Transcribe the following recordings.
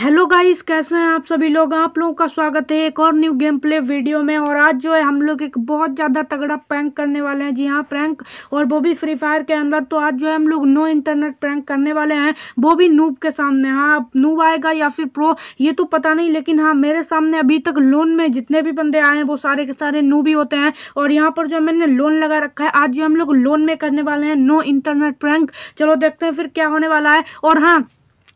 hello guys कैसे हैं आप सभी लोग आप लोगों का स्वागत है एक और न्यू गेम प्ले वीडियो में और आज जो है हम लोग एक बहुत ज़्यादा तगड़ा प्रैंक करने वाले हैं जी हाँ प्रैंक और वो भी फ्री फायर के अंदर तो आज जो है हम लोग नो इंटरनेट प्रैंक करने वाले हैं वो भी नूब के सामने हाँ नूब आएगा या फिर प्रो ये तो पता नहीं लेकिन हाँ मेरे सामने अभी तक लोन में जितने भी बंदे आए हैं वो सारे के सारे नूब ही होते हैं और यहाँ पर जो मैंने लोन लगा रखा है आज जो हम लोग लोन में करने वाले हैं नो इंटरनेट प्रैंक चलो देखते हैं फिर क्या होने वाला है और हाँ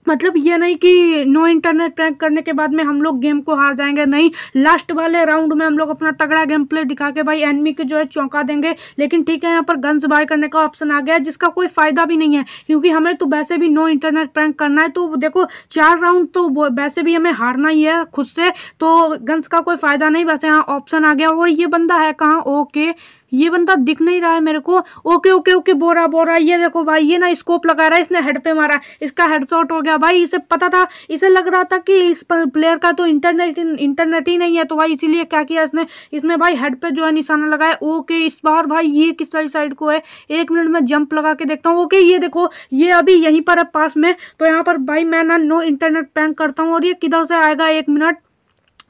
मतलब ये नहीं कि नो इंटरनेट प्रैंक करने के बाद में हम लोग गेम को हार जाएंगे नहीं लास्ट वाले राउंड में हम लोग अपना तगड़ा गेम प्ले दिखा के भाई एनमी के जो है चौंका देंगे लेकिन ठीक है यहाँ पर गन्स बाय करने का ऑप्शन आ गया है जिसका कोई फ़ायदा भी नहीं है क्योंकि हमें तो वैसे भी नो इंटरनेट प्रैंक करना है तो देखो चार राउंड तो वैसे भी हमें हारना ही है खुद से तो गन्स का कोई फ़ायदा नहीं वैसे यहाँ ऑप्शन आ गया और ये बंदा है कहाँ ओके ये बंदा दिख नहीं रहा है मेरे को ओके ओके ओके बोरा बोरा ये देखो भाई ये ना स्कोप लगा रहा है इसने हेड पे मारा इसका हेड शॉट हो गया भाई इसे पता था इसे लग रहा था कि इस प्लेयर का तो इंटरनेट इंटरनेट ही नहीं है तो भाई इसीलिए क्या किया इसने इसने भाई हेड पे जो है निशाना लगाया ओके इस बार भाई ये किस वाली साइड को है एक मिनट में जंप लगा के देखता हूँ ओके ये देखो ये अभी यहीं पर है पास में तो यहाँ पर भाई मैं ना नो इंटरनेट पैंक करता हूँ और ये किधर से आएगा एक मिनट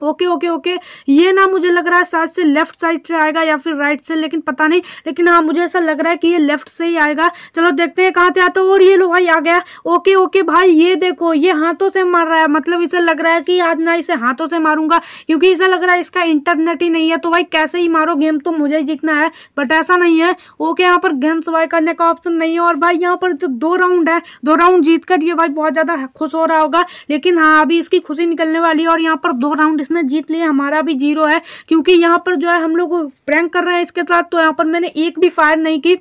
ओके ओके ओके ये ना मुझे लग रहा है शायद से लेफ्ट साइड से आएगा या फिर राइट से लेकिन पता नहीं लेकिन हाँ मुझे ऐसा लग रहा है कि ये लेफ्ट से ही आएगा चलो देखते हैं कहाँ से आता है और ये लो भाई आ गया ओके ओके भाई ये देखो ये हाथों से मार रहा है मतलब इसे लग रहा है कि आज ना इसे हाथों से मारूंगा क्योंकि इसे लग रहा है इसका इंटरनेट ही नहीं है तो भाई कैसे ही मारो गेम तो मुझे ही जीतना है बट ऐसा नहीं है ओके यहाँ पर गेम सवाई करने का ऑप्शन नहीं है और भाई यहाँ पर तो दो राउंड है दो राउंड जीत कर ये भाई बहुत ज़्यादा खुश हो रहा होगा लेकिन हाँ अभी इसकी खुशी निकलने वाली है और यहाँ पर दो राउंड जिसने जीत लिया हमारा भी जीरो है क्योंकि यहाँ पर जो है हम लोग प्रैंक कर रहे हैं इसके साथ तो यहाँ पर मैंने एक भी फायर नहीं की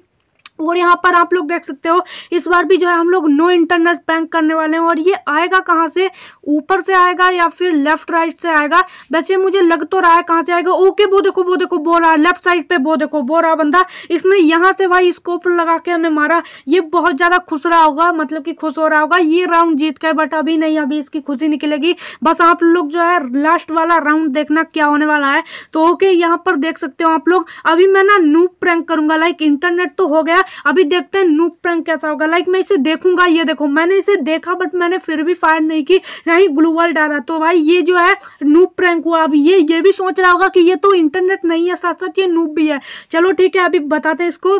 और यहाँ पर आप लोग देख सकते हो इस बार भी जो है हम लोग नो इंटरनेट पैंक करने वाले हैं और ये आएगा कहाँ से ऊपर से आएगा या फिर लेफ्ट राइट से आएगा वैसे मुझे लग तो रहा है कहाँ से आएगा ओके वो देखो वो देखो बो रहा है लेफ्ट साइड पे वो देखो बो रहा बंदा इसने यहाँ से भाई स्कोप लगा के हमें मारा ये बहुत ज़्यादा खुश रहा होगा मतलब कि खुश हो रहा होगा ये राउंड जीत गए बट अभी नहीं अभी इसकी खुशी निकलेगी बस आप लोग जो है लास्ट वाला राउंड देखना क्या होने वाला है तो ओके यहाँ पर देख सकते हो आप लोग अभी मैं ना नूप प्रैंक करूंगा लाइक इंटरनेट तो हो गया अभी देखते हैं नूप प्रैंक कैसा होगा लाइक मैं इसे देखूंगा ये देखो मैंने इसे देखा बट मैंने फिर भी फायर नहीं की ग्लू ग्लूवल डाला तो भाई ये जो है नूप प्रैंक हुआ अब ये ये भी सोच रहा होगा कि ये तो इंटरनेट नहीं है साथ साथ ये नूप भी है चलो ठीक है अभी बताते हैं इसको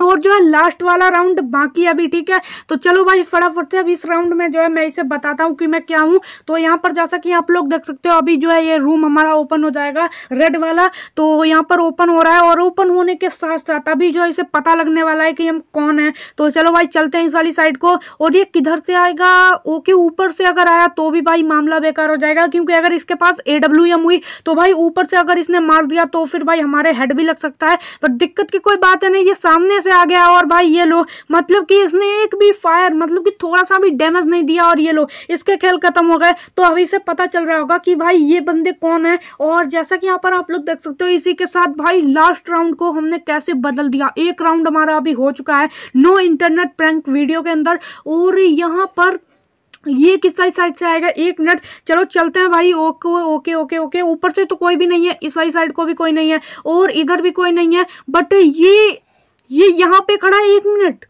तो और जो है लास्ट वाला राउंड बाकी अभी ठीक है तो चलो भाई फटाफट से अब इस राउंड में जो है मैं इसे बताता हूँ कि मैं क्या हूँ तो यहाँ पर जैसा कि आप लोग देख सकते हो अभी जो है ये रूम हमारा ओपन हो जाएगा रेड वाला तो यहाँ पर ओपन हो रहा है और ओपन होने के साथ साथ अभी जो है इसे पता लगने वाला है कि हम कौन है तो चलो भाई चलते हैं इस वाली साइड को और ये किधर से आएगा ओके ऊपर से अगर आया तो भी भाई मामला बेकार हो जाएगा क्योंकि अगर इसके पास ए हुई तो भाई ऊपर से अगर इसने मार दिया तो फिर भाई हमारे हेड भी लग सकता है पर दिक्कत की कोई बात है नहीं ये सामने से आ गया और भाई ये लो मतलब कि इसने एक भी फायर मतलब कि थोड़ा सा भी डैमेज नहीं दिया और ये लो इसके खेल खत्म हो गए तो अभी से पता चल रहा होगा कि भाई ये बंदे कौन है और जैसा कि यहाँ पर आप लोग देख सकते हो इसी के साथ भाई लास्ट राउंड को हमने कैसे बदल दिया एक राउंड हमारा अभी हो चुका है नो इंटरनेट प्रैंक वीडियो के अंदर और यहाँ पर ये किस वाली साइड से आएगा एक मिनट चलो चलते हैं भाई ओके ओके ओके ओके ऊपर से तो कोई भी नहीं है इस वाली साइड को भी कोई नहीं है और इधर भी कोई नहीं है बट ये ये यहाँ पे खड़ा है एक मिनट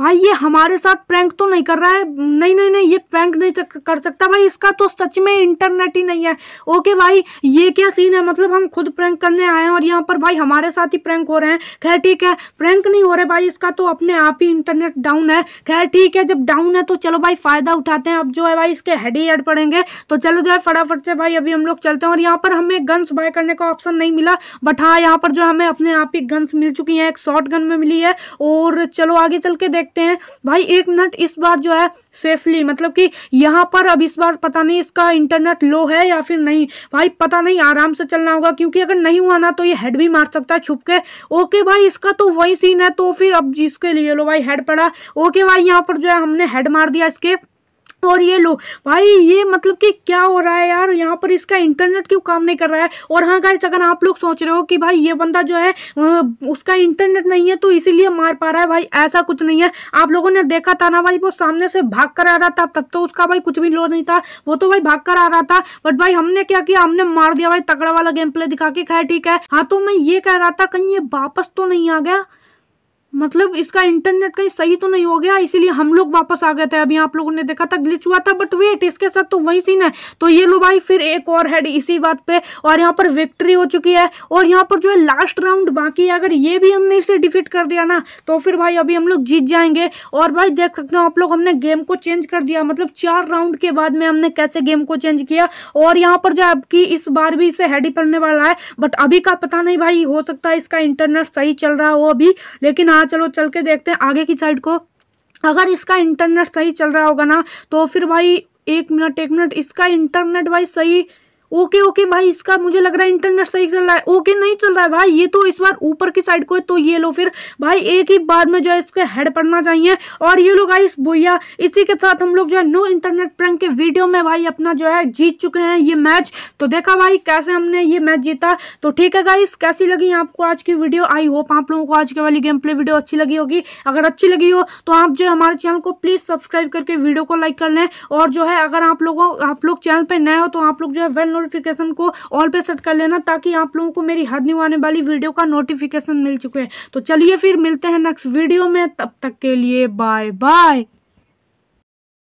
भाई ये हमारे साथ प्रैंक तो नहीं कर रहा है नहीं नहीं नहीं ये प्रैंक नहीं कर सकता भाई इसका तो सच में इंटरनेट ही नहीं है ओके भाई ये क्या सीन है मतलब हम खुद प्रैंक करने आए हैं और यहाँ पर भाई हमारे साथ ही प्रैंक हो रहे हैं खैर ठीक है प्रैंक नहीं हो रहे भाई इसका तो अपने आप ही इंटरनेट डाउन है खैर ठीक है जब डाउन है तो चलो भाई फ़ायदा उठाते हैं अब जो है भाई इसके हेड ही हेड पड़ेंगे तो चलो जो है फटाफट से भाई अभी हम लोग चलते हैं और यहाँ पर हमें गन्स बाय करने का ऑप्शन नहीं मिला बट हाँ यहाँ पर जो हमें अपने आप ही गन्स मिल चुकी हैं एक शॉर्ट गन में मिली है और चलो आगे चल के देख देखते हैं भाई एक मिनट इस बार जो है सेफली मतलब कि यहाँ पर अब इस बार पता नहीं इसका इंटरनेट लो है या फिर नहीं भाई पता नहीं आराम से चलना होगा क्योंकि अगर नहीं हुआ ना तो ये हेड भी मार सकता है छुप के ओके भाई इसका तो वही सीन है तो फिर अब इसके लिए लो भाई हेड पड़ा ओके भाई यहाँ पर जो है हमने हेड मार दिया इसके और ये लो भाई ये मतलब कि क्या हो रहा है यार यहाँ पर इसका इंटरनेट क्यों काम नहीं कर रहा है और हाँ गाइस अगर आप लोग सोच रहे हो कि भाई ये बंदा जो है उसका इंटरनेट नहीं है तो इसीलिए मार पा रहा है भाई ऐसा कुछ नहीं है आप लोगों ने देखा था ना भाई वो सामने से भाग कर आ रहा था तब तो उसका भाई कुछ भी लो नहीं था वो तो भाई भाग कर आ रहा था बट भाई हमने क्या किया हमने मार दिया भाई तगड़ा वाला गेम प्ले दिखा के खाया ठीक है हाँ तो मैं ये कह रहा था कहीं ये वापस तो नहीं आ गया मतलब इसका इंटरनेट कहीं सही तो नहीं हो गया इसीलिए हम लोग वापस आ गए थे अभी आप लोगों ने देखा था ग्लिच हुआ था बट वेट इसके साथ तो वही सीन है तो ये लो भाई फिर एक और हेड इसी बात पे और यहाँ पर विक्ट्री हो चुकी है और यहाँ पर जो है लास्ट राउंड बाकी है अगर ये भी हमने इसे डिफीट कर दिया ना तो फिर भाई अभी हम लोग जीत जाएंगे और भाई देख सकते हो आप लोग हमने गेम को चेंज कर दिया मतलब चार राउंड के बाद में हमने कैसे गेम को चेंज किया और यहाँ पर जो आपकी इस बार भी इसे हेडी पड़ने वाला है बट अभी का पता नहीं भाई हो सकता है इसका इंटरनेट सही चल रहा हो अभी लेकिन आज चलो चल के देखते हैं आगे की साइड को अगर इसका इंटरनेट सही चल रहा होगा ना तो फिर भाई एक मिनट एक मिनट इसका इंटरनेट भाई सही ओके ओके भाई इसका मुझे लग रहा है इंटरनेट सही चल रहा है ओके नहीं चल रहा है भाई ये तो इस बार ऊपर की साइड को है तो ये लो फिर भाई एक ही बार में जो है इसके हेड पड़ना चाहिए और ये लो गाइस भैया इसी के साथ हम लोग जो है नो इंटरनेट प्रैंक के वीडियो में भाई अपना जो है जीत चुके हैं ये मैच तो देखा भाई कैसे हमने ये मैच जीता तो ठीक है गाइस कैसी लगी आपको आज की वीडियो आई होप आप लोगों को आज के वाली गेम प्ले वीडियो अच्छी लगी होगी अगर अच्छी लगी हो तो आप जो हमारे चैनल को प्लीज़ सब्सक्राइब करके वीडियो को लाइक कर लें और जो है अगर आप लोगों आप लोग चैनल पर नए हो तो आप लोग जो है वेल नोटिफिकेशन को ऑल पे सेट कर लेना ताकि आप लोगों को मेरी हर न्यू आने वाली वीडियो का नोटिफिकेशन मिल चुके हैं तो चलिए फिर मिलते हैं नेक्स्ट वीडियो में तब तक के लिए बाय बाय